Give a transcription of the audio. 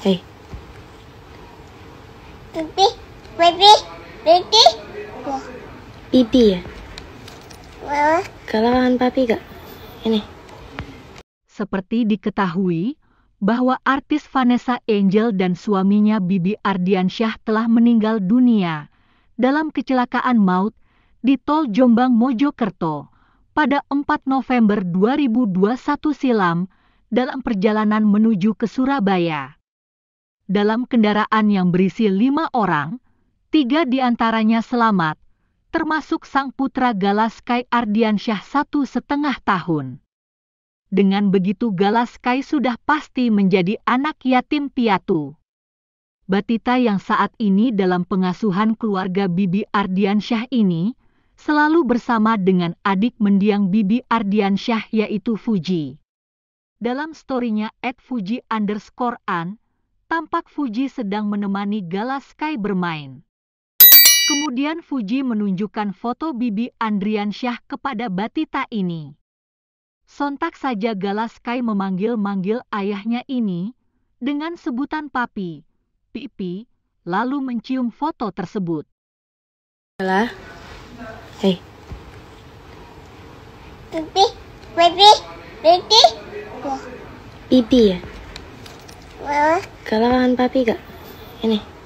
Hey. Bibi, bibi, bibi. Bibi ya? Mama. Kalau papi gak? Ini. Seperti diketahui, bahwa artis Vanessa Angel dan suaminya Bibi Ardiansyah telah meninggal dunia dalam kecelakaan maut di Tol Jombang Mojokerto pada 4 November 2021 silam dalam perjalanan menuju ke Surabaya dalam kendaraan yang berisi lima orang, tiga di antaranya selamat, termasuk sang putra Galaskai Ardiansyah satu setengah tahun. Dengan begitu Galaskai sudah pasti menjadi anak yatim piatu. Batita yang saat ini dalam pengasuhan keluarga Bibi Ardiansyah ini, selalu bersama dengan adik mendiang Bibi Ardiansyah yaitu Fuji. Dalam storynya at Fuji underscore an, tampak Fuji sedang menemani Gala Sky bermain. Kemudian Fuji menunjukkan foto Bibi Andriansyah kepada Batita ini. Sontak saja Gala Sky memanggil-manggil ayahnya ini dengan sebutan papi, pipi, lalu mencium foto tersebut. Gala, hei. Pipi, pipi, pipi. Pipi ya? Kalau lawan papi gak? Ini.